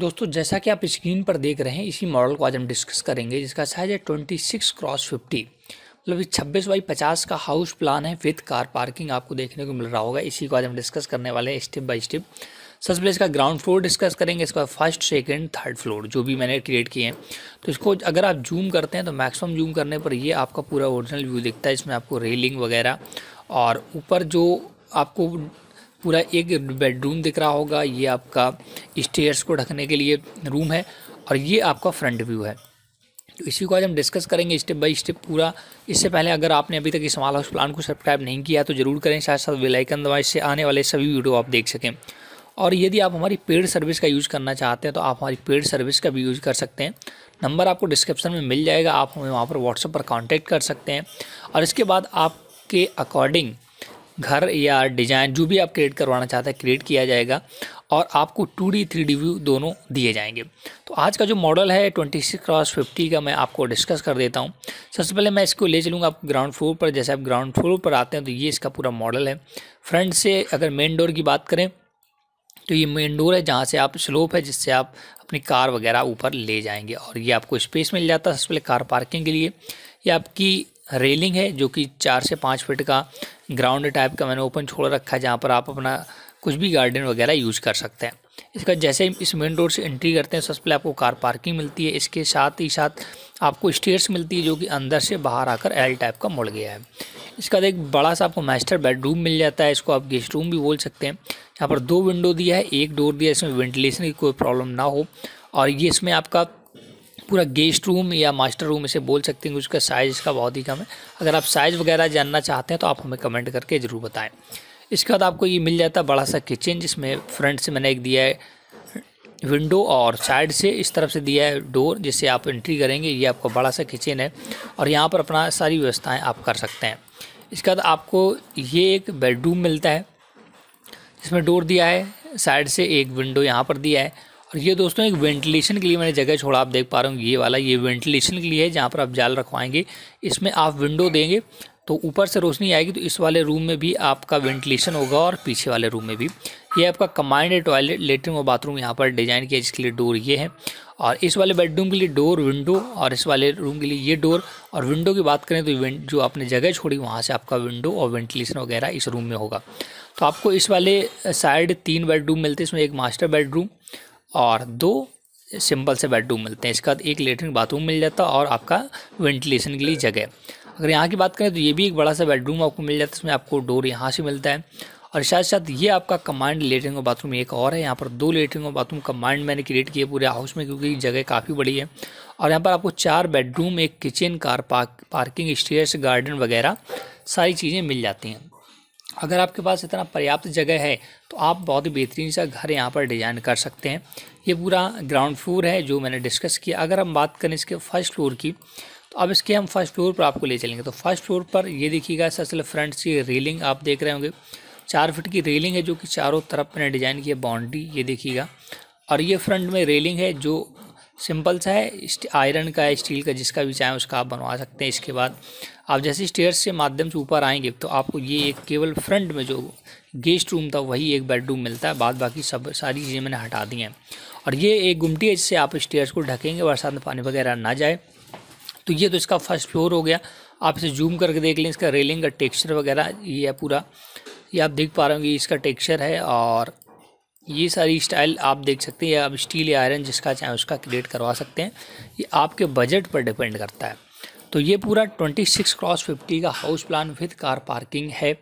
दोस्तों जैसा कि आप स्क्रीन पर देख रहे हैं इसी मॉडल को आज हम डिस्कस करेंगे जिसका साइज है ट्वेंटी सिक्स क्रॉस फिफ्टी मतलब ये छब्बीस बाई पचास का हाउस प्लान है विथ कार पार्किंग आपको देखने को मिल रहा होगा इसी को आज हम डिस्कस करने वाले हैं स्टेप बाई स्टेप सबसे पहले इसका ग्राउंड फ्लोर डिस्कस करेंगे इसका फर्स्ट सेकेंड थर्ड फ्लोर जो भी मैंने क्रिएट किए हैं तो इसको अगर आप जूम करते हैं तो मैक्सिमम जूम करने पर ये आपका पूरा ओरिजिनल व्यू दिखता है इसमें आपको रेलिंग वगैरह और ऊपर जो आपको पूरा एक बेडरूम दिख रहा होगा ये आपका स्टेयर्स को ढकने के लिए रूम है और ये आपका फ्रंट व्यू है तो इसी को आज हम डिस्कस करेंगे स्टेप बाय स्टेप पूरा इससे पहले अगर आपने अभी तक इस माल हाउस प्लान को सब्सक्राइब नहीं किया तो ज़रूर करें साथ साथ बेलाइकन दवाई इससे आने वाले सभी वीडियो आप देख सकें और यदि आप हमारी पेड सर्विस का यूज़ करना चाहते हैं तो आप हमारी पेड सर्विस का भी यूज़ कर सकते हैं नंबर आपको डिस्क्रिप्शन में मिल जाएगा आप हमें वहाँ पर व्हाट्सअप पर कॉन्टैक्ट कर सकते हैं और इसके बाद आपके अकॉर्डिंग घर या डिज़ाइन जो भी आप क्रिएट करवाना चाहते हैं क्रिएट किया जाएगा और आपको two D three D view दोनों दिए जाएंगे तो आज का जो मॉडल है ट्वेंटी सिक्स क्रॉस फिफ्टी का मैं आपको डिस्कस कर देता हूँ सबसे पहले मैं इसको ले चलूँगा आप ग्राउंड फ्लोर पर जैसे आप ग्राउंड फ्लोर पर आते हैं तो ये इसका पूरा मॉडल है फ्रंट से अगर मेन डोर की बात करें तो ये मेन डोर है जहाँ से आप स्लोप है जिससे आप अपनी कार वगैरह ऊपर ले जाएंगे और ये आपको स्पेस मिल जाता है सबसे पहले कार पार्किंग के लिए ये आपकी रेलिंग है जो कि चार से पाँच फिट का ग्राउंड टाइप का मैंने ओपन छोड़ रखा है जहाँ पर आप अपना कुछ भी गार्डन वगैरह यूज कर सकते हैं इसका जैसे ही इस मेन रोड से एंट्री करते हैं सबसे पहले आपको कार पार्किंग मिलती है इसके साथ ही साथ आपको स्टेयर्स मिलती है जो कि अंदर से बाहर आकर एल टाइप का मुड़ गया है इसका एक बड़ा सा आपको मास्टर बेडरूम मिल जाता है इसको आप गेस्ट रूम भी बोल सकते हैं यहाँ पर दो विंडो दिया है एक डोर दिया है इसमें वेंटिलेशन की कोई प्रॉब्लम ना हो और ये इसमें आपका पूरा गेस्ट रूम या मास्टर रूम इसे बोल सकते हैं उसका साइज़ इसका बहुत ही कम है अगर आप साइज़ वगैरह जानना चाहते हैं तो आप हमें कमेंट करके ज़रूर बताएं इसके बाद आपको ये मिल जाता है बड़ा सा किचन जिसमें फ्रंट से मैंने एक दिया है विंडो और साइड से इस तरफ से दिया है डोर जिससे आप एंट्री करेंगे ये आपका बड़ा सा किचन है और यहाँ पर अपना सारी व्यवस्थाएँ आप कर सकते हैं इसके बाद आपको ये एक बेडरूम मिलता है जिसमें डोर दिया है साइड से एक विंडो यहाँ पर दिया है और ये दोस्तों एक वेंटिलेशन के लिए मैंने जगह छोड़ा आप देख पा रहे हो ये वाला ये वेंटिलेशन के लिए है जहाँ पर आप जाल रखवाएंगे इसमें आप विंडो देंगे तो ऊपर से रोशनी आएगी तो इस वाले रूम में भी आपका वेंटिलेशन होगा और पीछे वाले रूम में भी ये आपका कमांड टॉयलेट लेटरिन और बाथरूम यहाँ पर डिज़ाइन किया जिसके लिए डोर ये है और इस वाले बेडरूम के लिए डोर विंडो और इस वाले रूम के लिए ये डोर और विंडो की बात करें तो जो आपने जगह छोड़ी वहाँ से आपका विंडो और वेंटिलेशन वगैरह इस रूम में होगा तो आपको इस वाले साइड तीन बेडरूम मिलते हैं इसमें एक मास्टर बेडरूम और दो सिंपल से बेडरूम मिलते हैं इसके बाद एक लेटरिन बाथरूम मिल जाता है और आपका वेंटिलेशन के लिए जगह अगर यहाँ की बात करें तो ये भी एक बड़ा सा बेडरूम आपको मिल जाता है इसमें आपको डोर यहाँ से मिलता है और साथ साथ ये आपका कमांड लेटरिन और बाथरूम एक और है यहाँ पर दो लेटरिन और बाथरूम कमांड मैंने क्रिएट किए पूरे हाउस में क्योंकि जगह काफ़ी बड़ी है और यहाँ पर आपको चार बेडरूम एक kitchen car park parking stairs garden वगैरह सारी चीज़ें मिल जाती हैं अगर आपके पास इतना पर्याप्त जगह है तो आप बहुत ही बेहतरीन सा घर यहाँ पर डिज़ाइन कर सकते हैं ये पूरा ग्राउंड फ्लोर है जो मैंने डिस्कस किया अगर हम बात करें इसके फर्स्ट फ्लोर की तो अब इसके हम फर्स्ट फ्लोर पर आपको ले चलेंगे तो फर्स्ट फ्लोर पर ये देखिएगा असल फ्रंट से रेलिंग आप देख रहे होंगे चार फिट की रेलिंग है जो कि चारों तरफ मैंने डिज़ाइन किया है बाउंड्री ये देखिएगा और ये फ्रंट में रेलिंग है जो सिंपल सा है आयरन का है स्टील का जिसका भी चाहें उसका आप बनवा सकते हैं इसके बाद आप जैसे स्टेयर्स के माध्यम से ऊपर आएंगे तो आपको ये एक केवल फ्रंट में जो गेस्ट रूम था वही एक बेडरूम मिलता है बाद बाकी सब सारी चीज़ें मैंने हटा दी हैं और ये एक गुमटी है जिससे आप स्टेयर्स को ढकेंगे बरसात में पानी वगैरह ना जाए तो ये तो इसका फर्स्ट फ्लोर हो गया आप इसे जूम करके देख लें इसका रेलिंग का टेक्स्चर वगैरह ये है पूरा ये आप देख पा रहे होंगे इसका टेक्स्चर है और ये सारी स्टाइल आप देख सकते हैं या आप स्टील या आयरन जिसका चाहें उसका क्रिएट करवा सकते हैं ये आपके बजट पर डिपेंड करता है तो ये पूरा 26 क्रॉस 50 का house plan with car parking है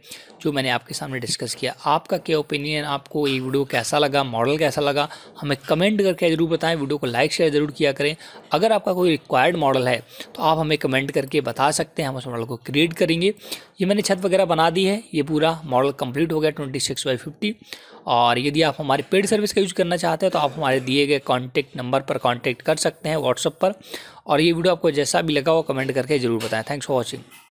जो मैंने आपके सामने डिस्कस किया आपका क्या ओपिनियन आपको ये वीडियो कैसा लगा मॉडल कैसा लगा हमें कमेंट करके ज़रूर बताएं वीडियो को लाइक शेयर ज़रूर किया करें अगर आपका कोई रिक्वायर्ड मॉडल है तो आप हमें कमेंट करके बता सकते हैं हम उस मॉडल को क्रिएट करेंगे ये मैंने छत वगैरह बना दी है ये पूरा मॉडल कम्प्लीट हो गया ट्वेंटी सिक्स बाई फिफ्टी और यदि आप हमारे पेड सर्विस का यूज़ करना चाहते हैं तो आप हमारे दिए गए कॉन्टैक्ट नंबर पर कॉन्टैक्ट कर सकते हैं व्हाट्सअप पर और ये वीडियो आपको जैसा भी लगा हो कमेंट करके ज़रूर बताएं थैंक्स फॉर वॉचिंग